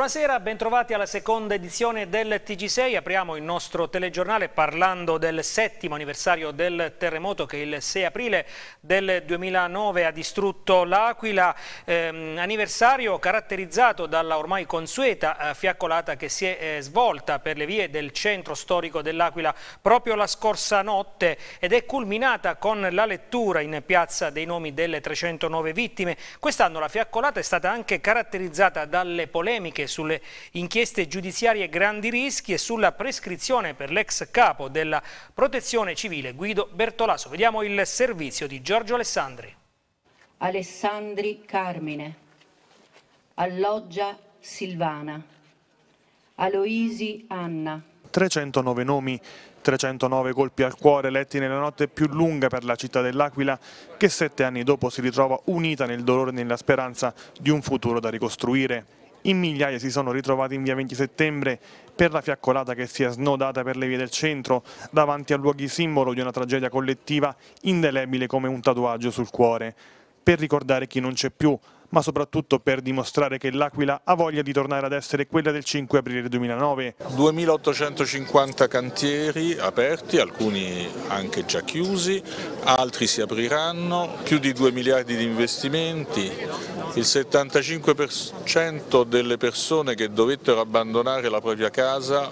Buonasera, bentrovati alla seconda edizione del TG6. Apriamo il nostro telegiornale parlando del settimo anniversario del terremoto che il 6 aprile del 2009 ha distrutto l'Aquila. Eh, anniversario caratterizzato dalla ormai consueta eh, fiaccolata che si è eh, svolta per le vie del centro storico dell'Aquila proprio la scorsa notte ed è culminata con la lettura in piazza dei nomi delle 309 vittime. Quest'anno la fiaccolata è stata anche caratterizzata dalle polemiche sulle inchieste giudiziarie grandi rischi e sulla prescrizione per l'ex capo della protezione civile Guido Bertolaso. Vediamo il servizio di Giorgio Alessandri. Alessandri Carmine, Alloggia Silvana, Aloisi Anna. 309 nomi 309 colpi al cuore letti nella notte più lunga per la città dell'Aquila che sette anni dopo si ritrova unita nel dolore e nella speranza di un futuro da ricostruire. In migliaia si sono ritrovati in via 20 settembre per la fiaccolata che si è snodata per le vie del centro davanti a luoghi simbolo di una tragedia collettiva indelebile come un tatuaggio sul cuore. Per ricordare chi non c'è più, ma soprattutto per dimostrare che l'Aquila ha voglia di tornare ad essere quella del 5 aprile 2009. 2850 cantieri aperti, alcuni anche già chiusi, altri si apriranno, più di 2 miliardi di investimenti, il 75% delle persone che dovettero abbandonare la propria casa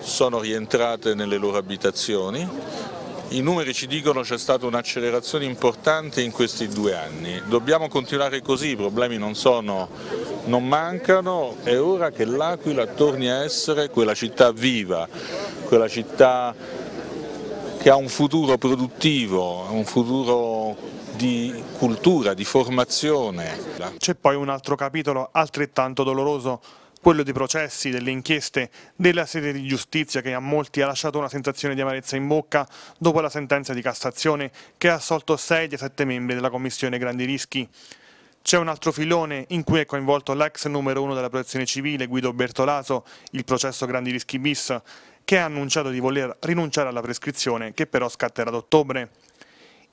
sono rientrate nelle loro abitazioni i numeri ci dicono c'è stata un'accelerazione importante in questi due anni. Dobbiamo continuare così, i problemi non, sono, non mancano, è ora che l'Aquila torni a essere quella città viva, quella città che ha un futuro produttivo, un futuro di cultura, di formazione. C'è poi un altro capitolo altrettanto doloroso quello dei processi, delle inchieste, della sede di giustizia che a molti ha lasciato una sensazione di amarezza in bocca dopo la sentenza di Cassazione che ha assolto 6 dei 7 membri della Commissione Grandi Rischi. C'è un altro filone in cui è coinvolto l'ex numero uno della protezione civile Guido Bertolaso, il processo Grandi Rischi Bis, che ha annunciato di voler rinunciare alla prescrizione che però scatterà ad ottobre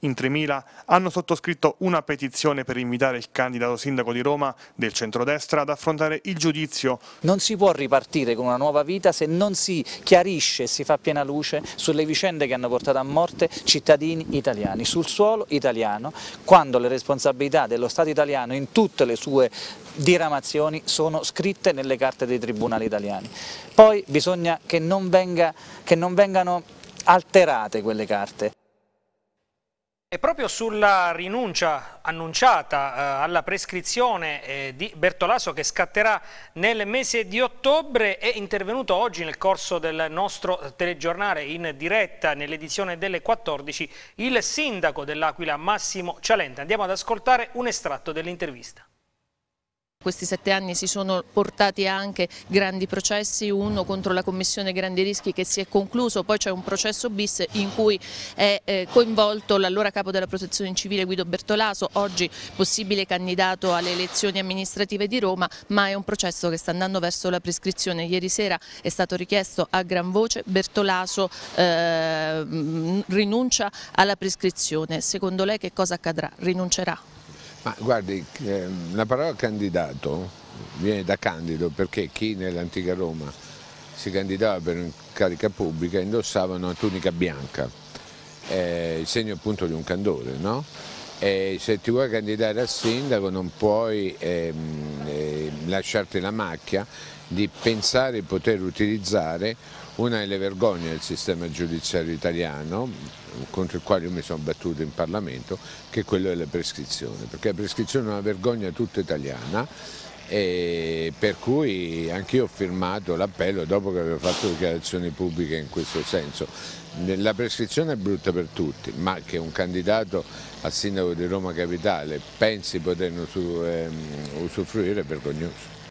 in 3.000 hanno sottoscritto una petizione per invitare il candidato sindaco di Roma del centrodestra ad affrontare il giudizio. Non si può ripartire con una nuova vita se non si chiarisce e si fa piena luce sulle vicende che hanno portato a morte cittadini italiani, sul suolo italiano, quando le responsabilità dello Stato italiano in tutte le sue diramazioni sono scritte nelle carte dei tribunali italiani. Poi bisogna che non, venga, che non vengano alterate quelle carte. E proprio sulla rinuncia annunciata eh, alla prescrizione eh, di Bertolaso che scatterà nel mese di ottobre è intervenuto oggi nel corso del nostro telegiornale in diretta nell'edizione delle 14 il sindaco dell'Aquila Massimo Cialenta. Andiamo ad ascoltare un estratto dell'intervista questi sette anni si sono portati anche grandi processi, uno contro la Commissione Grandi Rischi che si è concluso, poi c'è un processo bis in cui è eh, coinvolto l'allora capo della protezione civile Guido Bertolaso, oggi possibile candidato alle elezioni amministrative di Roma, ma è un processo che sta andando verso la prescrizione. Ieri sera è stato richiesto a gran voce Bertolaso eh, rinuncia alla prescrizione. Secondo lei che cosa accadrà? Rinuncerà? Ma guardi, la eh, parola candidato viene da candido perché chi nell'antica Roma si candidava per carica pubblica indossava una tunica bianca, eh, il segno appunto di un candore, no? E se ti vuoi candidare a sindaco non puoi ehm, eh, lasciarti la macchia di pensare di poter utilizzare una delle vergogne del sistema giudiziario italiano contro il quale io mi sono battuto in Parlamento, che è quello della prescrizione, perché la prescrizione è una vergogna tutta italiana e per cui anch'io ho firmato l'appello dopo che avevo fatto dichiarazioni pubbliche in questo senso. La prescrizione è brutta per tutti, ma che un candidato a sindaco di Roma Capitale pensi poterne ehm, usufruire è vergognoso.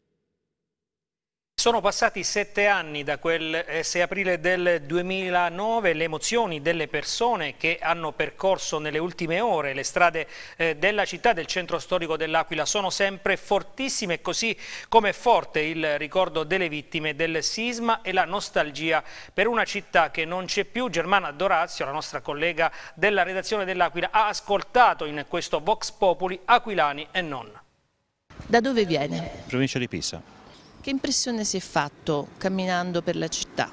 Sono passati sette anni da quel 6 eh, aprile del 2009 le emozioni delle persone che hanno percorso nelle ultime ore le strade eh, della città, del centro storico dell'Aquila, sono sempre fortissime, così come forte il ricordo delle vittime del sisma e la nostalgia per una città che non c'è più. Germana Dorazio, la nostra collega della redazione dell'Aquila, ha ascoltato in questo Vox Populi aquilani e non. Da dove viene? Provincia di Pisa. Che impressione si è fatto camminando per la città?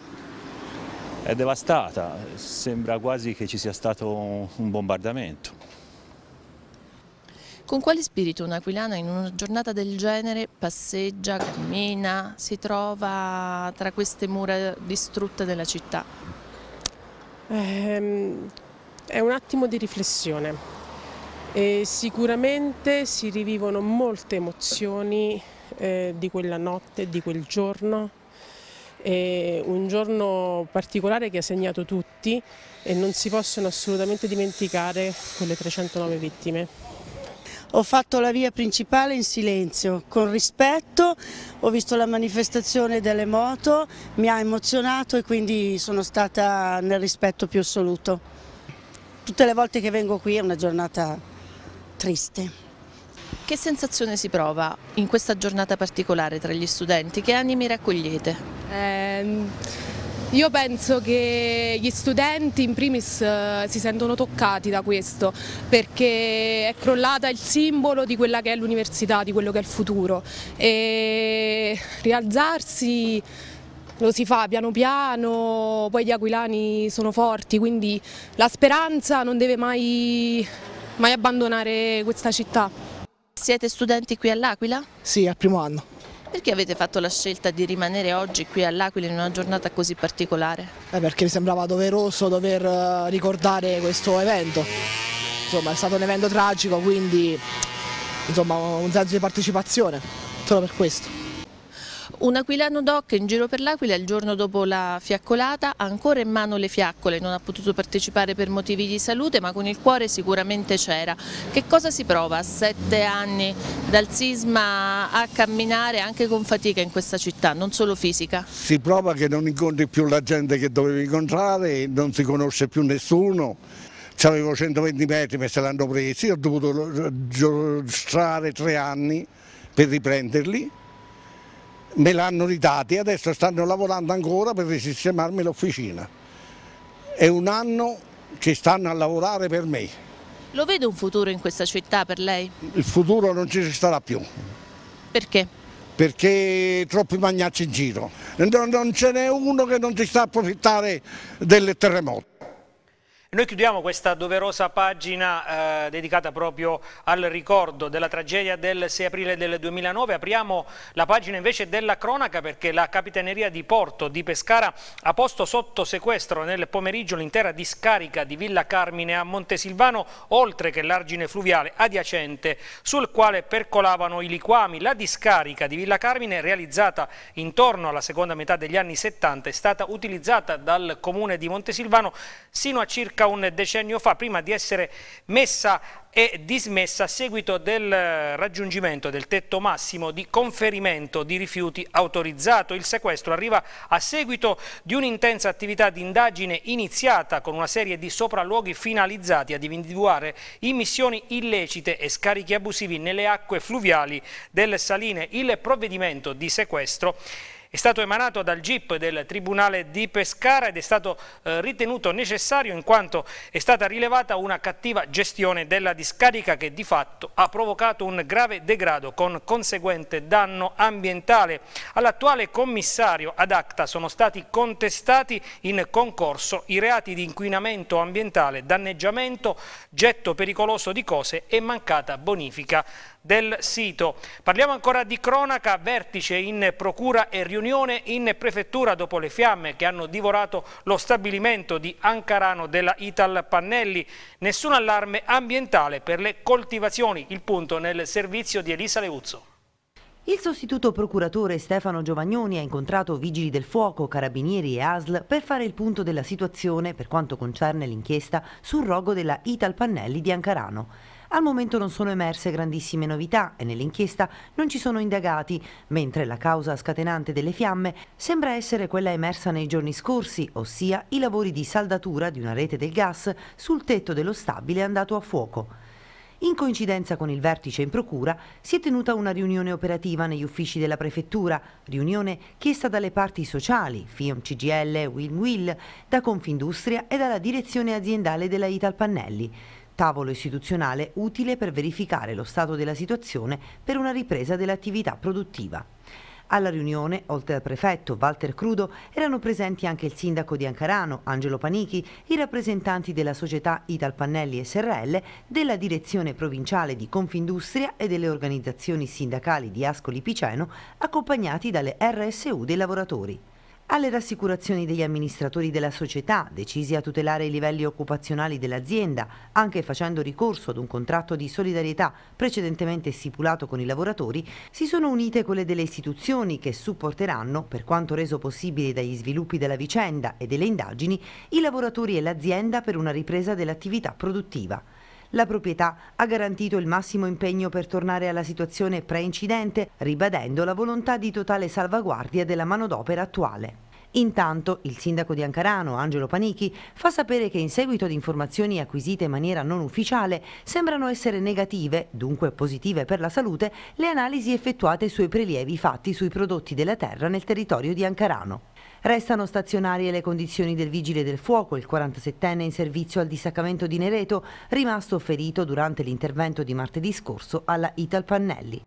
È devastata, sembra quasi che ci sia stato un bombardamento. Con quale spirito un'aquilana in una giornata del genere passeggia, cammina, si trova tra queste mura distrutte della città? Ehm, è un attimo di riflessione e sicuramente si rivivono molte emozioni eh, di quella notte, di quel giorno. È un giorno particolare che ha segnato tutti e non si possono assolutamente dimenticare quelle 309 vittime. Ho fatto la via principale in silenzio, con rispetto, ho visto la manifestazione delle moto, mi ha emozionato e quindi sono stata nel rispetto più assoluto. Tutte le volte che vengo qui è una giornata triste. Che sensazione si prova in questa giornata particolare tra gli studenti? Che animi raccogliete? Eh, io penso che gli studenti in primis eh, si sentono toccati da questo perché è crollata il simbolo di quella che è l'università, di quello che è il futuro e rialzarsi lo si fa piano piano, poi gli aquilani sono forti, quindi la speranza non deve mai, mai abbandonare questa città. Siete studenti qui all'Aquila? Sì, al primo anno. Perché avete fatto la scelta di rimanere oggi qui all'Aquila in una giornata così particolare? Eh, perché mi sembrava doveroso dover eh, ricordare questo evento. Insomma, è stato un evento tragico, quindi insomma, un senso di partecipazione, solo per questo. Un aquilano doc in giro per l'Aquila il giorno dopo la fiaccolata ha ancora in mano le fiaccole, non ha potuto partecipare per motivi di salute ma con il cuore sicuramente c'era. Che cosa si prova a sette anni dal sisma a camminare anche con fatica in questa città, non solo fisica? Si prova che non incontri più la gente che dovevi incontrare, non si conosce più nessuno. C Avevo 120 metri ma se l'hanno presi, ho dovuto giostrare tre anni per riprenderli me l'hanno ridati e adesso stanno lavorando ancora per risistemarmi l'officina. È un anno che stanno a lavorare per me. Lo vede un futuro in questa città per lei? Il futuro non ci sarà più. Perché? Perché troppi magnacci in giro. Non, ce n'è uno che non ci sta approfittare del terremoto. Noi chiudiamo questa doverosa pagina eh, dedicata proprio al ricordo della tragedia del 6 aprile del 2009. Apriamo la pagina invece della cronaca perché la Capitaneria di Porto di Pescara ha posto sotto sequestro nel pomeriggio l'intera discarica di Villa Carmine a Montesilvano, oltre che l'argine fluviale adiacente sul quale percolavano i liquami. La discarica di Villa Carmine, realizzata intorno alla seconda metà degli anni 70, è stata utilizzata dal comune di Montesilvano sino a circa circa un decennio fa, prima di essere messa e dismessa a seguito del eh, raggiungimento del tetto massimo di conferimento di rifiuti autorizzato. Il sequestro arriva a seguito di un'intensa attività di indagine iniziata con una serie di sopralluoghi finalizzati ad individuare immissioni illecite e scarichi abusivi nelle acque fluviali delle saline. Il provvedimento di sequestro è stato emanato dal GIP del Tribunale di Pescara ed è stato eh, ritenuto necessario in quanto è stata rilevata una cattiva gestione della discarica che di fatto ha provocato un grave degrado con conseguente danno ambientale. All'attuale commissario ad acta sono stati contestati in concorso i reati di inquinamento ambientale, danneggiamento, getto pericoloso di cose e mancata bonifica del sito. Parliamo ancora di cronaca, vertice in procura e riunione in prefettura dopo le fiamme che hanno divorato lo stabilimento di Ancarano della Ital Pannelli. Nessun allarme ambientale per le coltivazioni, il punto nel servizio di Elisa Leuzzo. Il sostituto procuratore Stefano Giovagnoni ha incontrato vigili del fuoco, carabinieri e ASL per fare il punto della situazione per quanto concerne l'inchiesta sul rogo della Ital Pannelli di Ancarano. Al momento non sono emerse grandissime novità e nell'inchiesta non ci sono indagati, mentre la causa scatenante delle fiamme sembra essere quella emersa nei giorni scorsi, ossia i lavori di saldatura di una rete del gas sul tetto dello stabile andato a fuoco. In coincidenza con il vertice in procura si è tenuta una riunione operativa negli uffici della prefettura, riunione chiesta dalle parti sociali, FIOM CGL, Will da Confindustria e dalla direzione aziendale della Italpannelli tavolo istituzionale utile per verificare lo stato della situazione per una ripresa dell'attività produttiva. Alla riunione, oltre al prefetto Walter Crudo, erano presenti anche il sindaco di Ancarano, Angelo Panichi, i rappresentanti della società Italpannelli SRL, della direzione provinciale di Confindustria e delle organizzazioni sindacali di Ascoli Piceno, accompagnati dalle RSU dei lavoratori alle rassicurazioni degli amministratori della società, decisi a tutelare i livelli occupazionali dell'azienda, anche facendo ricorso ad un contratto di solidarietà precedentemente stipulato con i lavoratori, si sono unite quelle delle istituzioni che supporteranno, per quanto reso possibile dagli sviluppi della vicenda e delle indagini, i lavoratori e l'azienda per una ripresa dell'attività produttiva. La proprietà ha garantito il massimo impegno per tornare alla situazione pre-incidente, ribadendo la volontà di totale salvaguardia della manodopera attuale. Intanto il sindaco di Ancarano, Angelo Panichi, fa sapere che in seguito ad informazioni acquisite in maniera non ufficiale sembrano essere negative, dunque positive per la salute, le analisi effettuate sui prelievi fatti sui prodotti della terra nel territorio di Ancarano. Restano stazionarie le condizioni del vigile del fuoco, il 47enne in servizio al distaccamento di Nereto, rimasto ferito durante l'intervento di martedì scorso alla Ital Pannelli.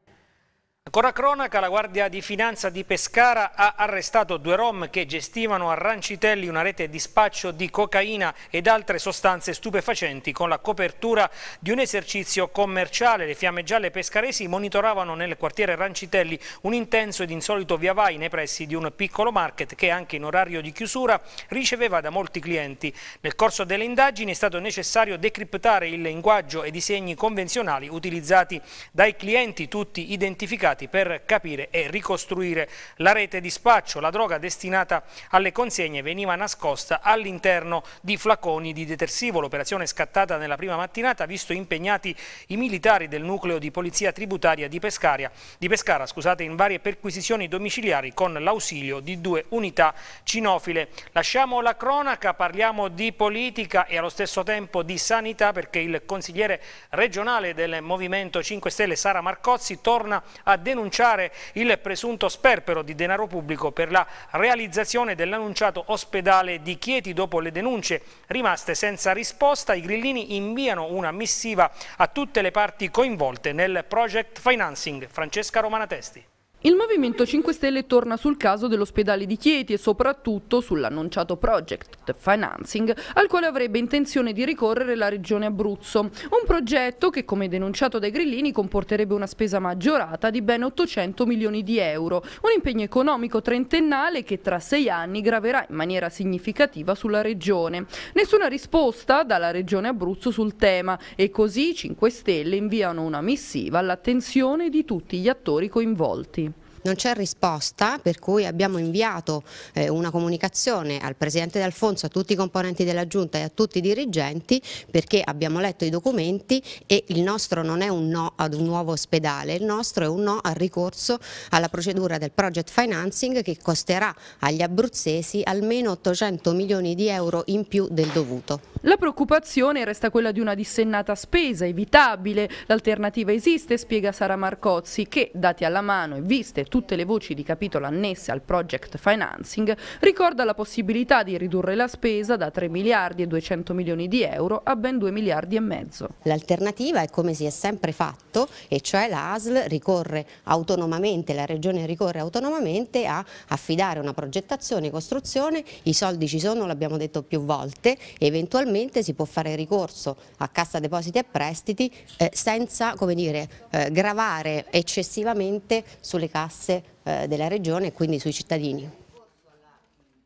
Ancora cronaca, la Guardia di Finanza di Pescara ha arrestato due rom che gestivano a Rancitelli una rete di spaccio di cocaina ed altre sostanze stupefacenti con la copertura di un esercizio commerciale. Le fiamme gialle pescaresi monitoravano nel quartiere Rancitelli un intenso ed insolito via vai nei pressi di un piccolo market che anche in orario di chiusura riceveva da molti clienti. Nel corso delle indagini è stato necessario decriptare il linguaggio e i segni convenzionali utilizzati dai clienti, tutti identificati indagati per capire e ricostruire la rete di spaccio. La droga destinata alle consegne veniva nascosta all'interno di flaconi di detersivo. L'operazione scattata nella prima mattinata, ha visto impegnati i militari del nucleo di polizia tributaria di, Pescaria, di Pescara scusate, in varie perquisizioni domiciliari con l'ausilio di due unità cinofile. Lasciamo la cronaca, parliamo di politica e allo stesso tempo di sanità perché il consigliere regionale del Movimento 5 Stelle Sara Marcozzi torna a denunciare il presunto sperpero di denaro pubblico per la realizzazione dell'annunciato ospedale di Chieti. Dopo le denunce rimaste senza risposta, i grillini inviano una missiva a tutte le parti coinvolte nel project financing. Francesca Romanatesti. Il Movimento 5 Stelle torna sul caso dell'ospedale di Chieti e soprattutto sull'annunciato project financing al quale avrebbe intenzione di ricorrere la regione Abruzzo. Un progetto che, come denunciato dai grillini, comporterebbe una spesa maggiorata di ben 800 milioni di euro. Un impegno economico trentennale che tra sei anni graverà in maniera significativa sulla regione. Nessuna risposta dalla regione Abruzzo sul tema e così 5 Stelle inviano una missiva all'attenzione di tutti gli attori coinvolti non c'è risposta per cui abbiamo inviato eh, una comunicazione al Presidente D'Alfonso, a tutti i componenti della Giunta e a tutti i dirigenti perché abbiamo letto i documenti e il nostro non è un no ad un nuovo ospedale, il nostro è un no al ricorso alla procedura del project financing che costerà agli abruzzesi almeno 800 milioni di euro in più del dovuto. La preoccupazione resta quella di una dissennata spesa evitabile, l'alternativa esiste, spiega Sara Marcozzi, che dati alla mano e viste tutte tutte le voci di capitolo annesse al project financing, ricorda la possibilità di ridurre la spesa da 3 miliardi e 200 milioni di euro a ben 2 miliardi e mezzo. L'alternativa è come si è sempre fatto, e cioè la ASL ricorre autonomamente, la Regione ricorre autonomamente a affidare una progettazione, costruzione, i soldi ci sono, l'abbiamo detto più volte, eventualmente si può fare ricorso a Cassa Depositi e Prestiti eh, senza come dire, eh, gravare eccessivamente sulle casse tasse eh, della regione e quindi sui cittadini.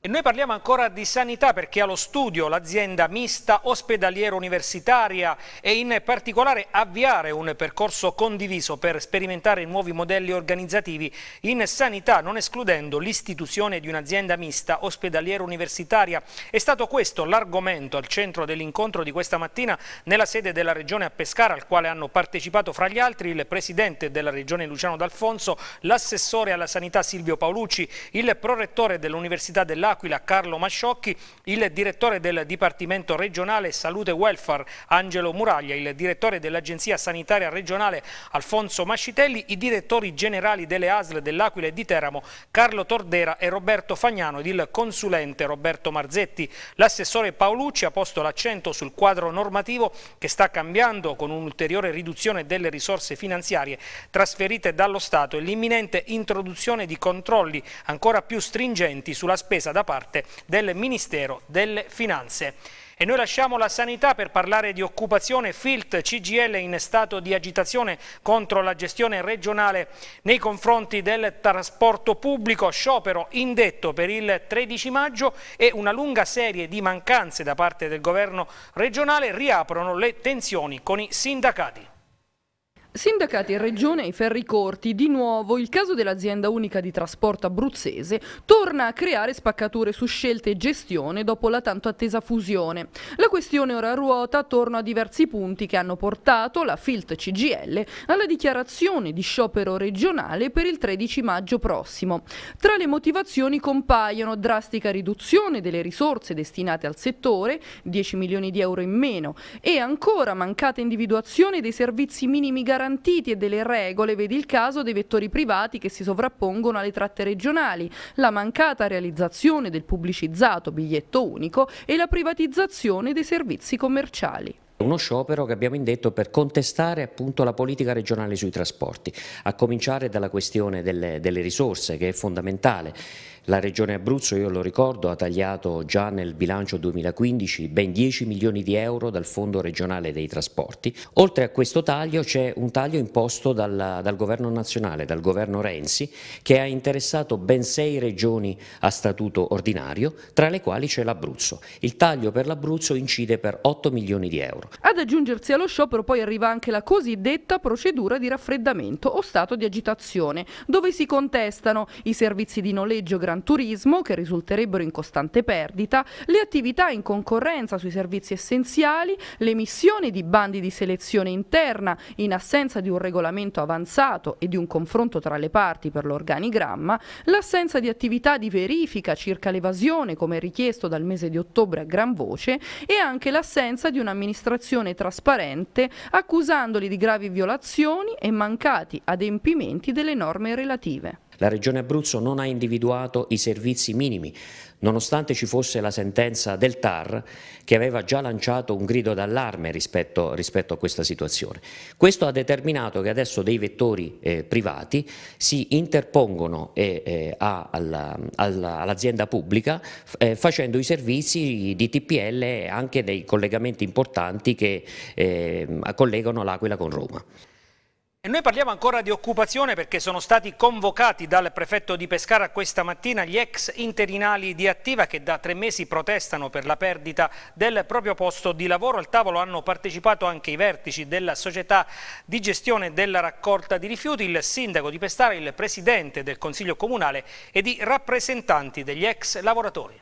E noi parliamo ancora di sanità perché allo studio l'azienda mista ospedaliera universitaria e in particolare avviare un percorso condiviso per sperimentare nuovi modelli organizzativi in sanità, non escludendo l'istituzione di un'azienda mista ospedaliera universitaria È stato questo l'argomento al centro dell'incontro di questa mattina nella sede della Regione a Pescara, al quale hanno partecipato fra gli altri il Presidente della Regione Luciano D'Alfonso, l'assessore alla sanità Silvio Paolucci, il prorettore dell'Università dell'Aria, dell'Aquila Carlo Masciocchi, il direttore del Dipartimento regionale Salute e Welfare Angelo Muraglia, il direttore dell'Agenzia Sanitaria regionale Alfonso Mascitelli, i direttori generali delle ASL dell'Aquila e di Teramo Carlo Tordera e Roberto Fagnano ed il consulente Roberto Marzetti. L'assessore Paolucci ha posto l'accento sul quadro normativo che sta cambiando con un'ulteriore riduzione delle risorse finanziarie trasferite dallo Stato e l'imminente introduzione di controlli ancora più stringenti sulla spesa da da parte del Ministero delle Finanze. E noi lasciamo la sanità per parlare di occupazione. Filt CGL in stato di agitazione contro la gestione regionale nei confronti del trasporto pubblico. Sciopero indetto per il 13 maggio e una lunga serie di mancanze da parte del governo regionale riaprono le tensioni con i sindacati. Sindacati, Regione e Ferri Corti, di nuovo il caso dell'azienda unica di trasporto abruzzese torna a creare spaccature su scelte e gestione dopo la tanto attesa fusione. La questione ora ruota attorno a diversi punti che hanno portato la FILT CGL alla dichiarazione di sciopero regionale per il 13 maggio prossimo. Tra le motivazioni compaiono drastica riduzione delle risorse destinate al settore, 10 milioni di euro in meno, e ancora mancata individuazione dei servizi minimi garantiti garantiti e delle regole, vedi il caso dei vettori privati che si sovrappongono alle tratte regionali, la mancata realizzazione del pubblicizzato biglietto unico e la privatizzazione dei servizi commerciali uno sciopero che abbiamo indetto per contestare appunto la politica regionale sui trasporti, a cominciare dalla questione delle, delle risorse che è fondamentale. La Regione Abruzzo, io lo ricordo, ha tagliato già nel bilancio 2015 ben 10 milioni di euro dal Fondo regionale dei trasporti. Oltre a questo taglio c'è un taglio imposto dal, dal governo nazionale, dal governo Renzi, che ha interessato ben sei regioni a statuto ordinario, tra le quali c'è l'Abruzzo. Il taglio per l'Abruzzo incide per 8 milioni di euro. Ad aggiungersi allo sciopero poi arriva anche la cosiddetta procedura di raffreddamento o stato di agitazione, dove si contestano i servizi di noleggio gratuito Gran Turismo, che risulterebbero in costante perdita, le attività in concorrenza sui servizi essenziali, l'emissione di bandi di selezione interna in assenza di un regolamento avanzato e di un confronto tra le parti per l'organigramma, l'assenza di attività di verifica circa l'evasione come richiesto dal mese di ottobre a gran voce e anche l'assenza di un'amministrazione trasparente accusandoli di gravi violazioni e mancati adempimenti delle norme relative. La Regione Abruzzo non ha individuato i servizi minimi, nonostante ci fosse la sentenza del TAR che aveva già lanciato un grido d'allarme rispetto, rispetto, a questa situazione. Questo ha determinato che adesso dei vettori eh, privati si interpongono eh, eh all'azienda all pubblica eh, facendo i servizi di TPL e anche dei collegamenti importanti che eh, collegano l'Aquila con Roma. E noi parliamo ancora di occupazione perché sono stati convocati dal prefetto di Pescara questa mattina gli ex interinali di Attiva che da tre mesi protestano per la perdita del proprio posto di lavoro. Al tavolo hanno partecipato anche i vertici della società di gestione della raccolta di rifiuti, il sindaco di Pescara, il presidente del Consiglio Comunale ed i rappresentanti degli ex lavoratori.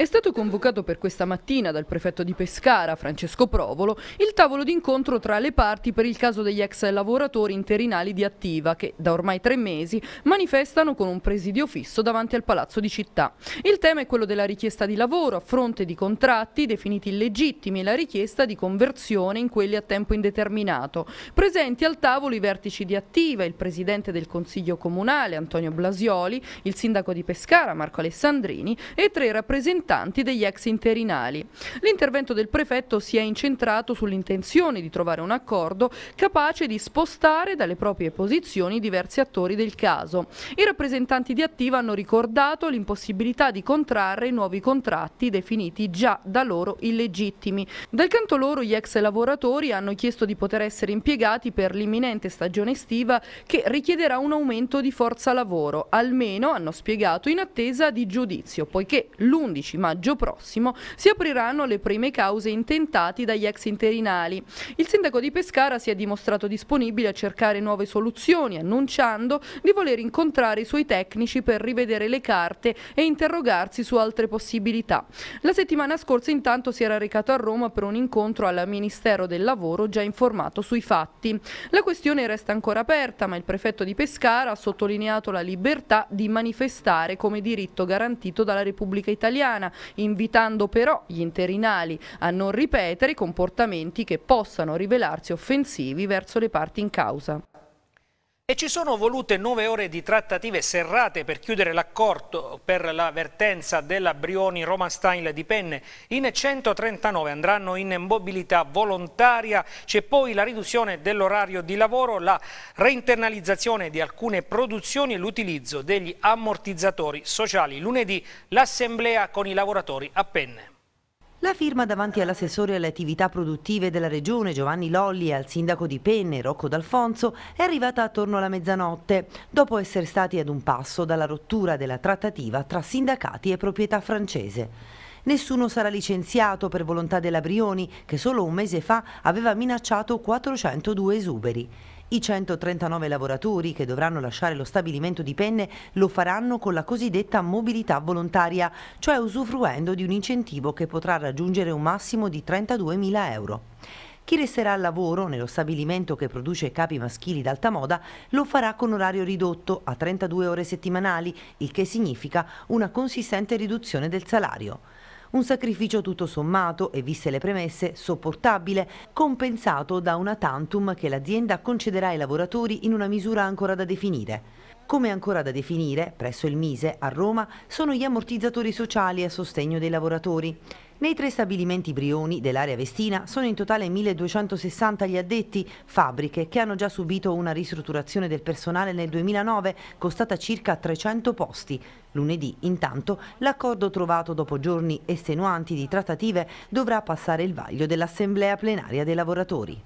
È stato convocato per questa mattina dal prefetto di Pescara, Francesco Provolo, il tavolo d'incontro tra le parti per il caso degli ex lavoratori interinali di Attiva che, da ormai tre mesi, manifestano con un presidio fisso davanti al Palazzo di Città. Il tema è quello della richiesta di lavoro a fronte di contratti definiti illegittimi e la richiesta di conversione in quelli a tempo indeterminato. Presenti al tavolo i vertici di Attiva, il presidente del Consiglio Comunale, Antonio Blasioli, il sindaco di Pescara, Marco Alessandrini, e tre rappresentanti rappresentanti degli ex interinali. L'intervento del prefetto si è incentrato sull'intenzione di trovare un accordo capace di spostare dalle proprie posizioni diversi attori del caso. I rappresentanti di Attiva hanno ricordato l'impossibilità di contrarre nuovi contratti definiti già da loro illegittimi. Dal canto loro gli ex lavoratori hanno chiesto di poter essere impiegati per l'imminente stagione estiva che richiederà un aumento di forza lavoro, almeno hanno spiegato in attesa di giudizio, poiché l'11 maggio prossimo si apriranno le prime cause intentate dagli ex interinali. Il sindaco di Pescara si è dimostrato disponibile a cercare nuove soluzioni, annunciando di voler incontrare i suoi tecnici per rivedere le carte e interrogarsi su altre possibilità. La settimana scorsa intanto si era recato a Roma per un incontro al Ministero del Lavoro già informato sui fatti. La questione resta ancora aperta, ma il prefetto di Pescara ha sottolineato la libertà di manifestare come diritto garantito dalla Repubblica Italiana Toscana, invitando però gli interinali a non ripetere comportamenti che possano rivelarsi offensivi verso le parti in causa. E ci sono volute nove ore di trattative serrate per chiudere l'accordo per la vertenza della Brioni Roma Stein di Penne. In 139 andranno in mobilità volontaria, c'è poi la riduzione dell'orario di lavoro, la reinternalizzazione di alcune produzioni e l'utilizzo degli ammortizzatori sociali. Lunedì l'assemblea con i lavoratori a Penne. La firma davanti all'assessore alle attività produttive della Regione Giovanni Lolli e al sindaco di Penne Rocco D'Alfonso è arrivata attorno alla mezzanotte, dopo essere stati ad un passo dalla rottura della trattativa tra sindacati e proprietà francese. Nessuno sarà licenziato per volontà della Brioni, che solo un mese fa aveva minacciato 402 esuberi. I 139 lavoratori che dovranno lasciare lo stabilimento di Penne lo faranno con la cosiddetta mobilità volontaria, cioè usufruendo di un incentivo che potrà raggiungere un massimo di 32.000 euro. Chi resterà al lavoro nello stabilimento che produce capi maschili d'alta moda lo farà con orario ridotto a 32 ore settimanali, il che significa una consistente riduzione del salario. Un sacrificio tutto sommato e, viste le premesse, sopportabile, compensato da una tantum che l'azienda concederà ai lavoratori in una misura ancora da definire. Come ancora da definire, presso il Mise, a Roma, sono gli ammortizzatori sociali a sostegno dei lavoratori. Nei tre stabilimenti Brioni dell'area Vestina sono in totale 1260 gli addetti, fabbriche che hanno già subito una ristrutturazione del personale nel 2009 costata circa 300 posti. Lunedì, intanto, l'accordo trovato dopo giorni estenuanti di trattative dovrà passare il vaglio dell'Assemblea plenaria dei lavoratori.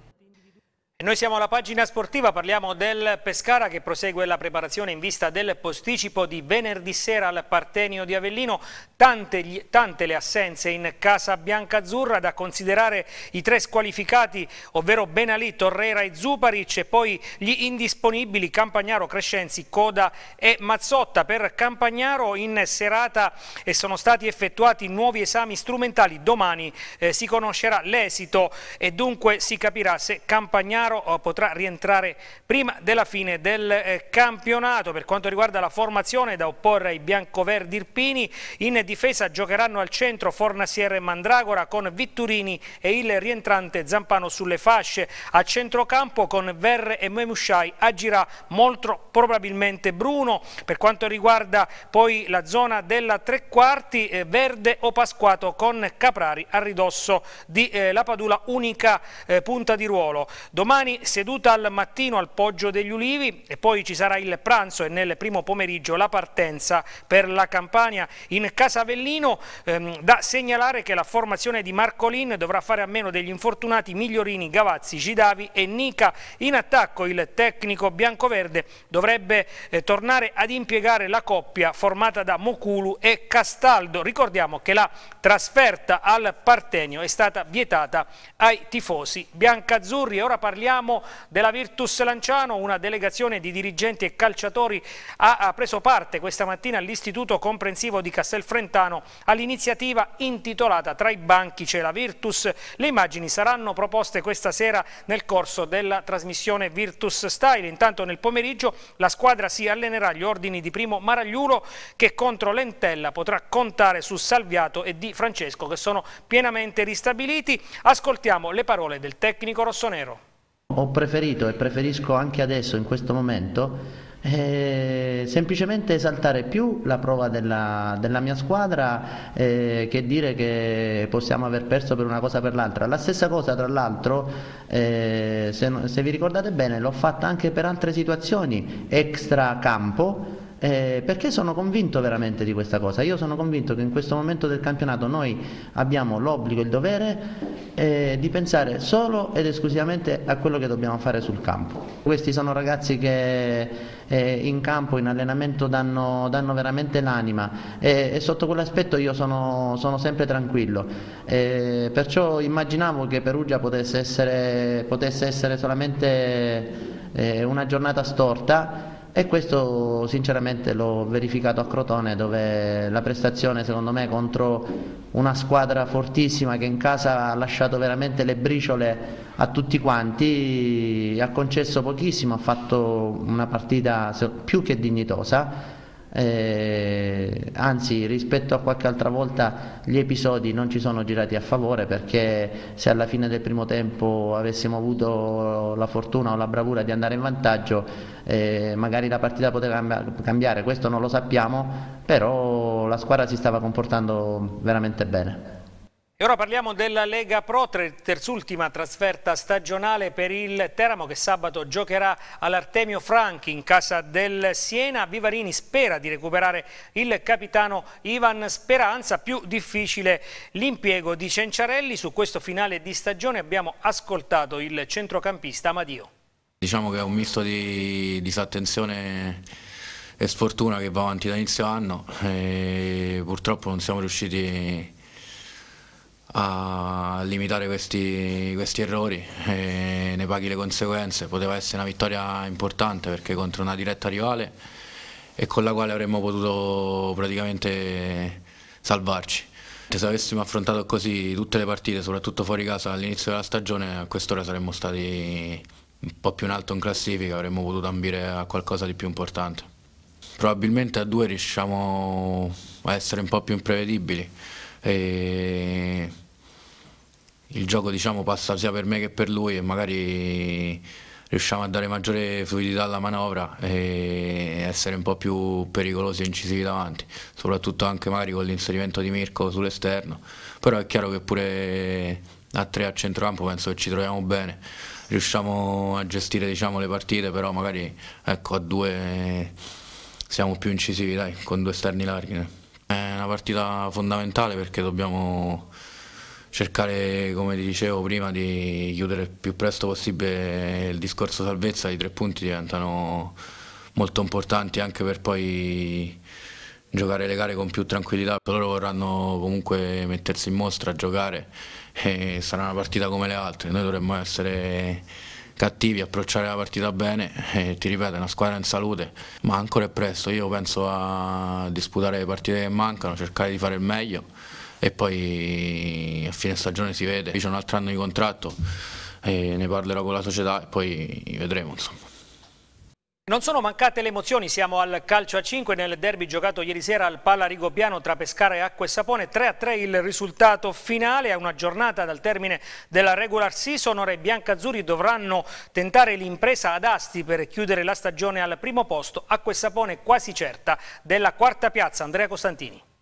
Noi siamo alla pagina sportiva, parliamo del Pescara che prosegue la preparazione in vista del posticipo di venerdì sera al Partenio di Avellino. Tante, tante le assenze in Casa Biancazzurra da considerare i tre squalificati, ovvero Benalì, Torrera e Zuparic e poi gli indisponibili Campagnaro, Crescenzi, Coda e Mazzotta. Per Campagnaro in serata sono stati effettuati nuovi esami strumentali. Domani eh, si conoscerà l'esito e dunque si capirà se Campagnaro Cornaro potrà rientrare prima della fine del eh, campionato. Per quanto riguarda la formazione da opporre ai biancoverdi irpini, in difesa giocheranno al centro Fornasiere e Mandragora con Vitturini e il rientrante Zampano sulle fasce. A centrocampo con Verre e Memusciai agirà molto probabilmente Bruno. Per quanto riguarda poi la zona della tre quarti, eh, Verde o Pasquato con Caprari a ridosso di eh, La Padula, unica punta di ruolo. Domani Domani seduta al mattino al Poggio degli Ulivi e poi ci sarà il pranzo e nel primo pomeriggio la partenza per la Campania in Casavellino. Ehm, da segnalare che la formazione di Marcolin dovrà fare a meno degli infortunati Migliorini, Gavazzi, Gidavi e Nica. In attacco il tecnico biancoverde dovrebbe eh, tornare ad impiegare la coppia formata da Mokulu e Castaldo. Ricordiamo che la trasferta al Partenio è stata vietata ai tifosi biancazzurri. ora parliamo Parliamo della Virtus Lanciano, una delegazione di dirigenti e calciatori ha preso parte questa mattina all'Istituto Comprensivo di Castelfrentano all'iniziativa intitolata Tra i banchi c'è la Virtus. Le immagini saranno proposte questa sera nel corso della trasmissione Virtus Style. Intanto nel pomeriggio la squadra si allenerà agli ordini di Primo Maragliulo che contro Lentella potrà contare su Salviato e Di Francesco che sono pienamente ristabiliti. Ascoltiamo le parole del tecnico rossonero. Ho preferito e preferisco anche adesso, in questo momento, eh, semplicemente esaltare più la prova della, della mia squadra eh, che dire che possiamo aver perso per una cosa o per l'altra. La stessa cosa, tra l'altro, eh, se, se vi ricordate bene, l'ho fatta anche per altre situazioni extra campo eh, perché sono convinto veramente di questa cosa. Io sono convinto che in questo momento del campionato noi abbiamo l'obbligo e il dovere eh, di pensare solo ed esclusivamente a quello che dobbiamo fare sul campo. Questi sono ragazzi che eh, in campo, in allenamento danno, danno veramente l'anima e, e, sotto quell'aspetto io sono, sono sempre tranquillo. Eh, perciò immaginavo che Perugia potesse essere, potesse essere solamente eh, una giornata storta e questo sinceramente l'ho verificato a Crotone dove la prestazione secondo me contro una squadra fortissima che in casa ha lasciato veramente le briciole a tutti quanti, ha concesso pochissimo, ha fatto una partita più che dignitosa eh, anzi rispetto a qualche altra volta gli episodi non ci sono girati a favore perché se alla fine del primo tempo avessimo avuto la fortuna o la bravura di andare in vantaggio eh, magari la partita poteva cambiare, questo non lo sappiamo, però la squadra si stava comportando veramente bene ora parliamo della Lega Pro, terzultima trasferta stagionale per il Teramo che sabato giocherà all'Artemio Franchi in casa del Siena. Vivarini spera di recuperare il capitano Ivan Speranza, più difficile l'impiego di Cenciarelli. Su questo finale di stagione abbiamo ascoltato il centrocampista Amadio. Diciamo che è un misto di disattenzione e sfortuna che va avanti da inizio anno e purtroppo non siamo riusciti a limitare questi, questi errori e ne paghi le conseguenze. Poteva essere una vittoria importante perché contro una diretta rivale e con la quale avremmo potuto praticamente salvarci. Se avessimo affrontato così tutte le partite, soprattutto fuori casa all'inizio della stagione, a quest'ora saremmo stati un po' più in alto in classifica, avremmo potuto ambire a qualcosa di più importante. Probabilmente a due riusciamo a essere un po' più imprevedibili e il gioco diciamo, passa sia per me che per lui e magari riusciamo a dare maggiore fluidità alla manovra e essere un po' più pericolosi e incisivi davanti, soprattutto anche magari con l'inserimento di Mirko sull'esterno, però è chiaro che pure a tre a centrocampo penso che ci troviamo bene, riusciamo a gestire diciamo, le partite, però magari ecco, a due siamo più incisivi dai, con due esterni larghi. È una partita fondamentale perché dobbiamo cercare, come dicevo prima, di chiudere il più presto possibile il discorso salvezza. I tre punti diventano molto importanti anche per poi giocare le gare con più tranquillità. Loro vorranno comunque mettersi in mostra, giocare e sarà una partita come le altre. Noi dovremmo essere cattivi, approcciare la partita bene, e, ti ripeto è una squadra in salute, ma ancora è presto, io penso a disputare le partite che mancano, cercare di fare il meglio e poi a fine stagione si vede, c'è un altro anno di contratto, e ne parlerò con la società e poi vedremo insomma. Non sono mancate le emozioni, siamo al calcio a 5 nel derby giocato ieri sera al Palla Rigopiano tra Pescara e Acqua e Sapone, 3-3 il risultato finale a una giornata dal termine della regular season, ora i biancazzurri dovranno tentare l'impresa ad Asti per chiudere la stagione al primo posto, Acqua e Sapone quasi certa della quarta piazza, Andrea Costantini.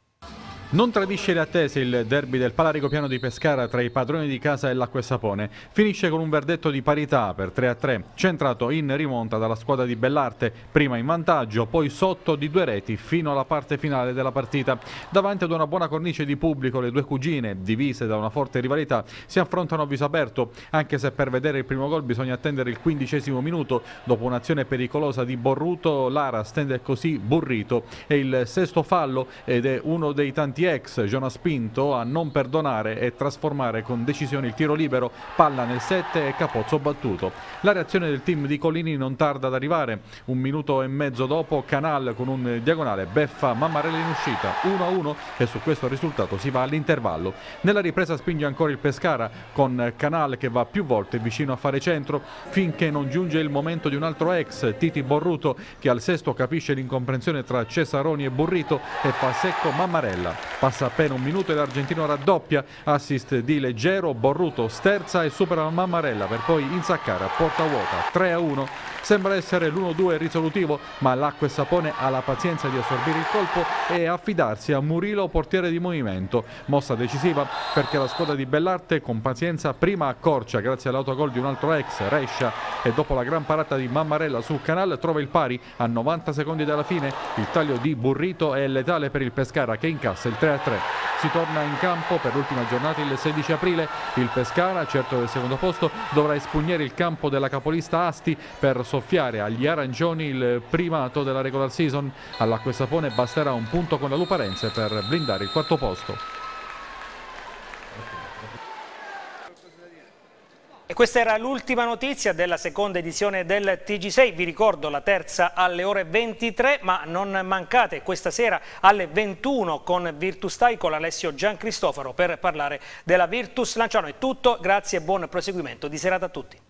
Non tradisce le attese il derby del Palarico Piano di Pescara tra i padroni di casa e l'acqua e sapone. Finisce con un verdetto di parità per 3-3, centrato in rimonta dalla squadra di Bellarte, prima in vantaggio, poi sotto di due reti fino alla parte finale della partita. Davanti ad una buona cornice di pubblico le due cugine, divise da una forte rivalità, si affrontano a viso aperto, anche se per vedere il primo gol bisogna attendere il quindicesimo minuto. Dopo un'azione pericolosa di Borruto, Lara stende così Burrito. È il sesto fallo ed è uno dei tanti ex Giona Spinto a non perdonare e trasformare con decisione il tiro libero, palla nel 7 e Capozzo battuto. La reazione del team di Colini non tarda ad arrivare, un minuto e mezzo dopo Canal con un diagonale beffa Mammarella in uscita 1-1 e su questo risultato si va all'intervallo. Nella ripresa spinge ancora il Pescara con Canal che va più volte vicino a fare centro finché non giunge il momento di un altro ex, Titi Borruto, che al sesto capisce l'incomprensione tra Cesaroni e Burrito e fa secco Mammarella. Passa appena un minuto e l'Argentino raddoppia, assist di Leggero, Borruto sterza e supera la Mammarella per poi insaccare a porta vuota 3 a 1. Sembra essere l'1-2 risolutivo, ma l'acqua e sapone ha la pazienza di assorbire il colpo e affidarsi a Murilo portiere di movimento. Mossa decisiva perché la squadra di Bellarte con pazienza prima accorcia grazie all'autogol di un altro ex, Rescia, e dopo la gran parata di Mammarella sul Canal trova il pari a 90 secondi dalla fine. Il taglio di Burrito è letale per il Pescara che incassa il 3-3. Si torna in campo per l'ultima giornata il 16 aprile. Il Pescara, certo del secondo posto, dovrà espugnare il campo della capolista Asti per soffiare agli arancioni il primato della regular season. All'Acquestapone basterà un punto con la Luparense per blindare il quarto posto. E questa era l'ultima notizia della seconda edizione del TG6, vi ricordo la terza alle ore 23, ma non mancate questa sera alle 21 con Virtus con Alessio Giancristofaro per parlare della Virtus Lanciano. È tutto, grazie e buon proseguimento di serata a tutti.